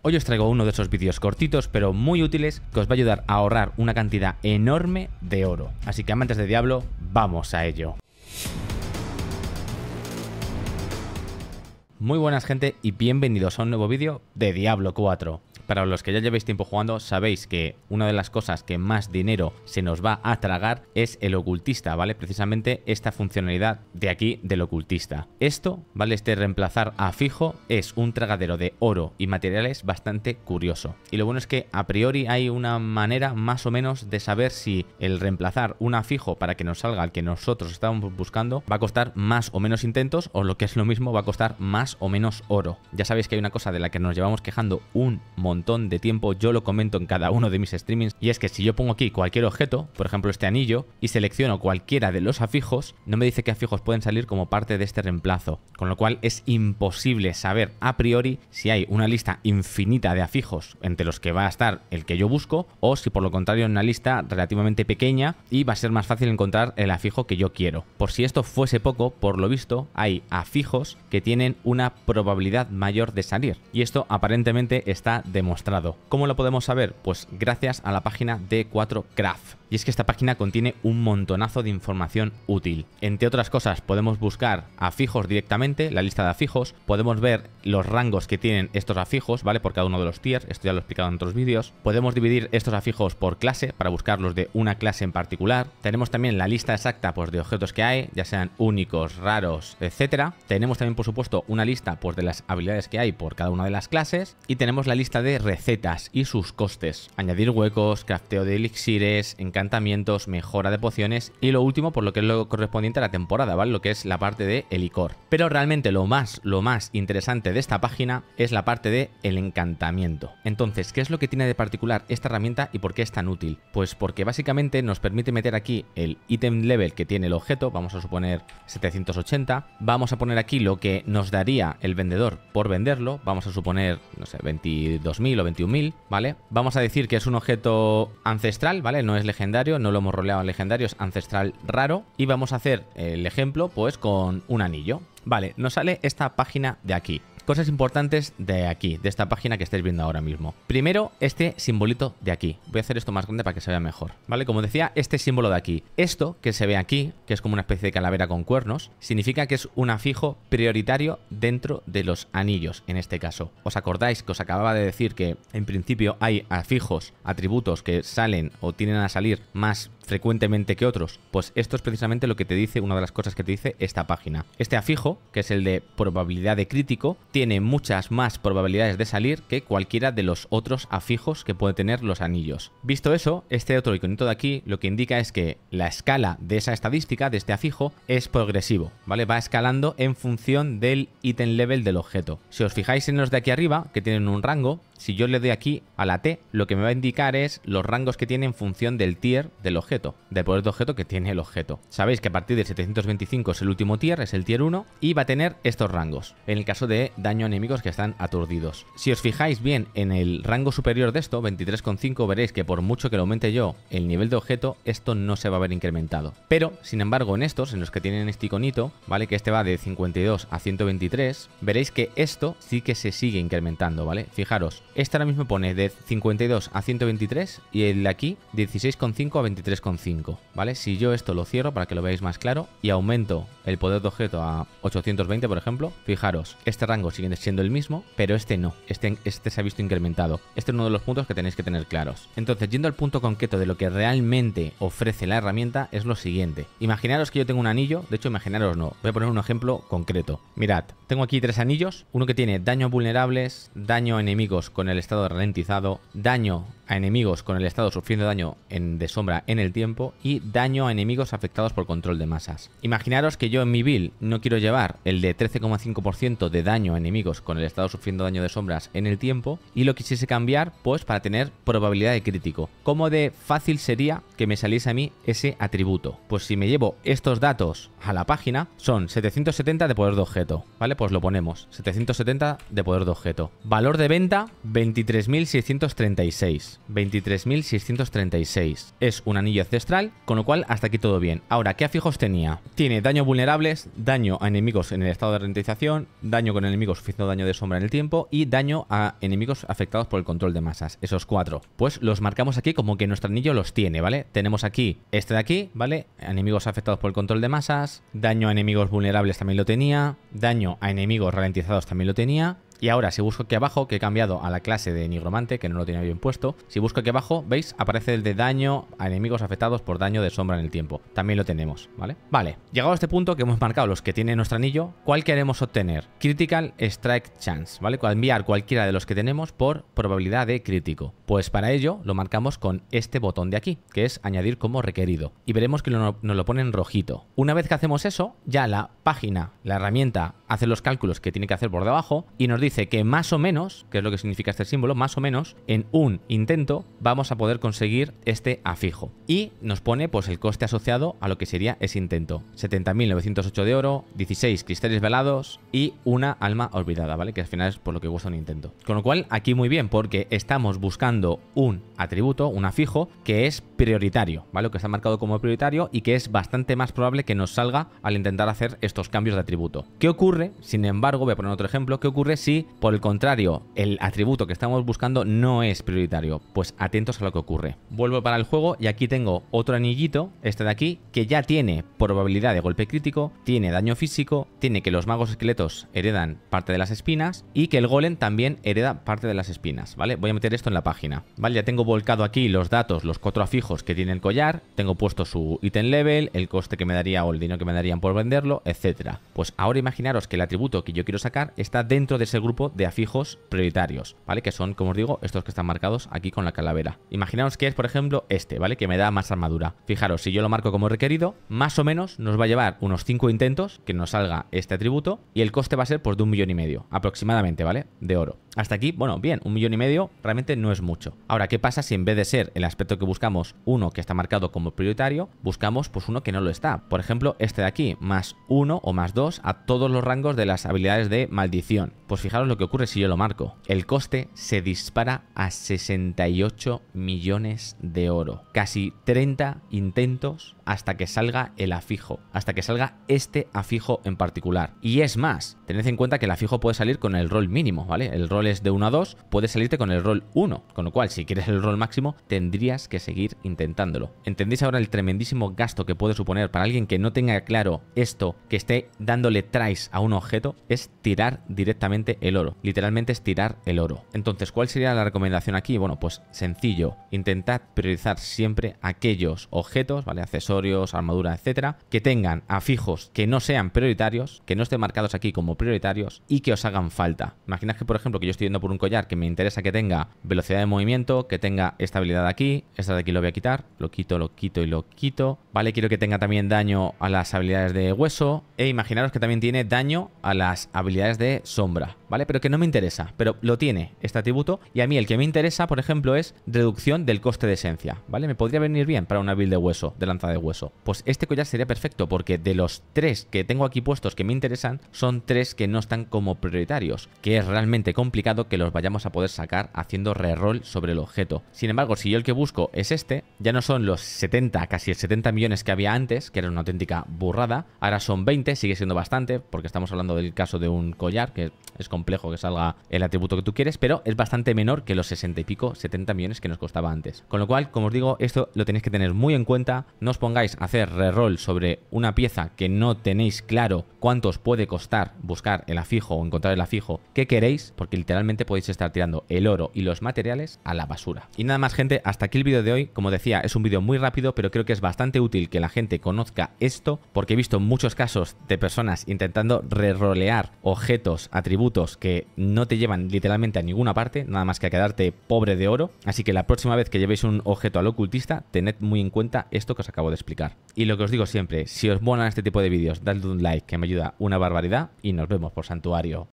Hoy os traigo uno de esos vídeos cortitos pero muy útiles que os va a ayudar a ahorrar una cantidad enorme de oro. Así que amantes de Diablo, vamos a ello. Muy buenas gente y bienvenidos a un nuevo vídeo de Diablo 4. Para los que ya llevéis tiempo jugando, sabéis que una de las cosas que más dinero se nos va a tragar es el ocultista, ¿vale? Precisamente esta funcionalidad de aquí del ocultista. Esto, ¿vale? Este reemplazar a fijo es un tragadero de oro y materiales bastante curioso. Y lo bueno es que a priori hay una manera más o menos de saber si el reemplazar un fijo para que nos salga el que nosotros estábamos buscando va a costar más o menos intentos o lo que es lo mismo va a costar más o menos oro. Ya sabéis que hay una cosa de la que nos llevamos quejando un montón montón de tiempo, yo lo comento en cada uno de mis streamings, y es que si yo pongo aquí cualquier objeto, por ejemplo este anillo, y selecciono cualquiera de los afijos, no me dice qué afijos pueden salir como parte de este reemplazo, con lo cual es imposible saber a priori si hay una lista infinita de afijos entre los que va a estar el que yo busco, o si por lo contrario en una lista relativamente pequeña y va a ser más fácil encontrar el afijo que yo quiero. Por si esto fuese poco, por lo visto hay afijos que tienen una probabilidad mayor de salir, y esto aparentemente está de demostrado. ¿Cómo lo podemos saber? Pues gracias a la página de 4 craft Y es que esta página contiene un montonazo de información útil. Entre otras cosas, podemos buscar afijos directamente, la lista de afijos, podemos ver los rangos que tienen estos afijos, ¿vale? Por cada uno de los tiers, esto ya lo he explicado en otros vídeos. Podemos dividir estos afijos por clase para buscarlos de una clase en particular. Tenemos también la lista exacta pues, de objetos que hay, ya sean únicos, raros, etcétera. Tenemos también, por supuesto, una lista pues, de las habilidades que hay por cada una de las clases. Y tenemos la lista de recetas y sus costes, añadir huecos, crafteo de elixires, encantamientos, mejora de pociones y lo último por lo que es lo correspondiente a la temporada, ¿vale? Lo que es la parte de el licor. Pero realmente lo más, lo más interesante de esta página es la parte de el encantamiento. Entonces, ¿qué es lo que tiene de particular esta herramienta y por qué es tan útil? Pues porque básicamente nos permite meter aquí el ítem level que tiene el objeto, vamos a suponer 780, vamos a poner aquí lo que nos daría el vendedor por venderlo, vamos a suponer, no sé, 22 o 21.000, ¿vale? Vamos a decir que es un objeto ancestral, ¿vale? No es legendario, no lo hemos roleado en legendario, es ancestral raro. Y vamos a hacer el ejemplo, pues, con un anillo. Vale, nos sale esta página de aquí cosas importantes de aquí, de esta página que estáis viendo ahora mismo. Primero, este simbolito de aquí. Voy a hacer esto más grande para que se vea mejor, ¿vale? Como decía, este símbolo de aquí. Esto que se ve aquí, que es como una especie de calavera con cuernos, significa que es un afijo prioritario dentro de los anillos, en este caso. ¿Os acordáis que os acababa de decir que en principio hay afijos, atributos que salen o tienen a salir más frecuentemente que otros? Pues esto es precisamente lo que te dice, una de las cosas que te dice esta página. Este afijo, que es el de probabilidad de crítico, tiene muchas más probabilidades de salir que cualquiera de los otros afijos que pueden tener los anillos. Visto eso, este otro iconito de aquí lo que indica es que la escala de esa estadística, de este afijo, es progresivo, ¿vale? Va escalando en función del ítem level del objeto. Si os fijáis en los de aquí arriba, que tienen un rango, si yo le doy aquí a la T, lo que me va a indicar es los rangos que tiene en función del tier del objeto, del poder de objeto que tiene el objeto. Sabéis que a partir de 725 es el último tier, es el tier 1, y va a tener estos rangos, en el caso de daño a enemigos que están aturdidos. Si os fijáis bien en el rango superior de esto, 23,5, veréis que por mucho que lo aumente yo el nivel de objeto, esto no se va a ver incrementado. Pero, sin embargo, en estos, en los que tienen este iconito, ¿vale? Que este va de 52 a 123, veréis que esto sí que se sigue incrementando, ¿vale? Fijaros, esta ahora mismo pone de 52 a 123 y el de aquí 16,5 a 23,5, ¿vale? Si yo esto lo cierro para que lo veáis más claro y aumento el poder de objeto a 820, por ejemplo, fijaros, este rango sigue siendo el mismo, pero este no, este, este se ha visto incrementado. Este es uno de los puntos que tenéis que tener claros. Entonces, yendo al punto concreto de lo que realmente ofrece la herramienta, es lo siguiente. Imaginaros que yo tengo un anillo, de hecho, imaginaros no, voy a poner un ejemplo concreto. Mirad, tengo aquí tres anillos, uno que tiene daño vulnerables, daño enemigos con el estado ralentizado, daño enemigos con el estado sufriendo daño en, de sombra en el tiempo y daño a enemigos afectados por control de masas. Imaginaros que yo en mi build no quiero llevar el de 13,5% de daño a enemigos con el estado sufriendo daño de sombras en el tiempo y lo quisiese cambiar pues para tener probabilidad de crítico. ¿Cómo de fácil sería que me saliese a mí ese atributo? Pues si me llevo estos datos a la página son 770 de poder de objeto, ¿vale? Pues lo ponemos, 770 de poder de objeto. Valor de venta 23.636. 23.636. Es un anillo ancestral, con lo cual hasta aquí todo bien. Ahora, ¿qué afijos tenía? Tiene daño vulnerables, daño a enemigos en el estado de ralentización, daño con enemigos suficiente daño de sombra en el tiempo y daño a enemigos afectados por el control de masas. Esos cuatro. Pues los marcamos aquí como que nuestro anillo los tiene, ¿vale? Tenemos aquí este de aquí, ¿vale? Enemigos afectados por el control de masas, daño a enemigos vulnerables también lo tenía, daño a enemigos ralentizados también lo tenía, y ahora, si busco aquí abajo, que he cambiado a la clase de nigromante, que no lo tenía bien puesto, si busco aquí abajo, ¿veis? Aparece el de daño a enemigos afectados por daño de sombra en el tiempo. También lo tenemos, ¿vale? Vale, llegado a este punto que hemos marcado los que tiene nuestro anillo, ¿cuál queremos obtener? Critical Strike Chance, ¿vale? Enviar cualquiera de los que tenemos por probabilidad de crítico. Pues para ello lo marcamos con este botón de aquí, que es añadir como requerido. Y veremos que nos lo pone en rojito. Una vez que hacemos eso, ya la página, la herramienta hace los cálculos que tiene que hacer por debajo y nos dice que más o menos, que es lo que significa este símbolo, más o menos en un intento vamos a poder conseguir este afijo. Y nos pone pues el coste asociado a lo que sería ese intento. 70.908 de oro, 16 cristales velados y una alma olvidada, ¿vale? Que al final es por lo que gusta un intento. Con lo cual aquí muy bien porque estamos buscando un atributo, un afijo que es prioritario, ¿vale? que está marcado como prioritario y que es bastante más probable que nos salga al intentar hacer esto estos cambios de atributo. ¿Qué ocurre? Sin embargo, voy a poner otro ejemplo. ¿Qué ocurre si, por el contrario, el atributo que estamos buscando no es prioritario? Pues atentos a lo que ocurre. Vuelvo para el juego y aquí tengo otro anillito, este de aquí, que ya tiene probabilidad de golpe crítico, tiene daño físico, tiene que los magos esqueletos heredan parte de las espinas y que el golem también hereda parte de las espinas, ¿vale? Voy a meter esto en la página, ¿vale? Ya tengo volcado aquí los datos, los cuatro afijos que tiene el collar, tengo puesto su item level, el coste que me daría o el dinero que me darían por venderlo, etc pues ahora imaginaros que el atributo que yo quiero sacar está dentro de ese grupo de afijos prioritarios, ¿vale? Que son, como os digo, estos que están marcados aquí con la calavera. Imaginaos que es, por ejemplo, este, ¿vale? Que me da más armadura. Fijaros, si yo lo marco como requerido, más o menos nos va a llevar unos 5 intentos que nos salga este atributo y el coste va a ser pues de un millón y medio, aproximadamente, ¿vale? De oro. Hasta aquí, bueno, bien, un millón y medio realmente no es mucho. Ahora, ¿qué pasa si en vez de ser el aspecto que buscamos uno que está marcado como prioritario, buscamos pues uno que no lo está? Por ejemplo, este de aquí, más uno o más dos a todos los rangos de las habilidades de maldición. Pues fijaros lo que ocurre si yo lo marco. El coste se dispara a 68 millones de oro. Casi 30 intentos hasta que salga el afijo, hasta que salga este afijo en particular. Y es más, tened en cuenta que el afijo puede salir con el rol mínimo, ¿vale? El rol es de 1 a 2, puede salirte con el rol 1, con lo cual si quieres el rol máximo tendrías que seguir intentándolo. ¿Entendéis ahora el tremendísimo gasto que puede suponer para alguien que no tenga claro esto, que esté dándole tries a un objeto? Es tirar directamente el oro, literalmente es tirar el oro. Entonces, ¿cuál sería la recomendación aquí? Bueno, pues sencillo, intentad priorizar siempre aquellos objetos, ¿vale? Accesorios armadura, etcétera, que tengan afijos que no sean prioritarios, que no estén marcados aquí como prioritarios y que os hagan falta. Imaginad que, por ejemplo, que yo estoy yendo por un collar que me interesa que tenga velocidad de movimiento, que tenga estabilidad aquí, esta de aquí lo voy a quitar, lo quito, lo quito y lo quito, ¿vale? Quiero que tenga también daño a las habilidades de hueso e imaginaros que también tiene daño a las habilidades de sombra, ¿vale? Pero que no me interesa, pero lo tiene este atributo y a mí el que me interesa, por ejemplo, es reducción del coste de esencia, ¿vale? Me podría venir bien para una build de hueso, de lanza de hueso. Pues este collar sería perfecto porque de los tres que tengo aquí puestos que me interesan, son tres que no están como prioritarios, que es realmente complicado que los vayamos a poder sacar haciendo reroll sobre el objeto. Sin embargo, si yo el que busco es este, ya no son los 70, casi el 70 millones que había antes, que era una auténtica burrada, ahora son 20, sigue siendo bastante, porque estamos hablando del caso de un collar, que es complejo que salga el atributo que tú quieres, pero es bastante menor que los 60 y pico, 70 millones que nos costaba antes. Con lo cual, como os digo, esto lo tenéis que tener muy en cuenta, no os pongáis pongáis hacer reroll sobre una pieza que no tenéis claro cuántos puede costar buscar el afijo o encontrar el afijo que queréis, porque literalmente podéis estar tirando el oro y los materiales a la basura. Y nada más gente, hasta aquí el vídeo de hoy. Como decía, es un vídeo muy rápido, pero creo que es bastante útil que la gente conozca esto, porque he visto muchos casos de personas intentando rerolear objetos, atributos que no te llevan literalmente a ninguna parte, nada más que a quedarte pobre de oro. Así que la próxima vez que llevéis un objeto al ocultista, tened muy en cuenta esto que os acabo de explicar. Y lo que os digo siempre, si os molan este tipo de vídeos, dadle un like, que me ayuda una barbaridad, y nos vemos por santuario.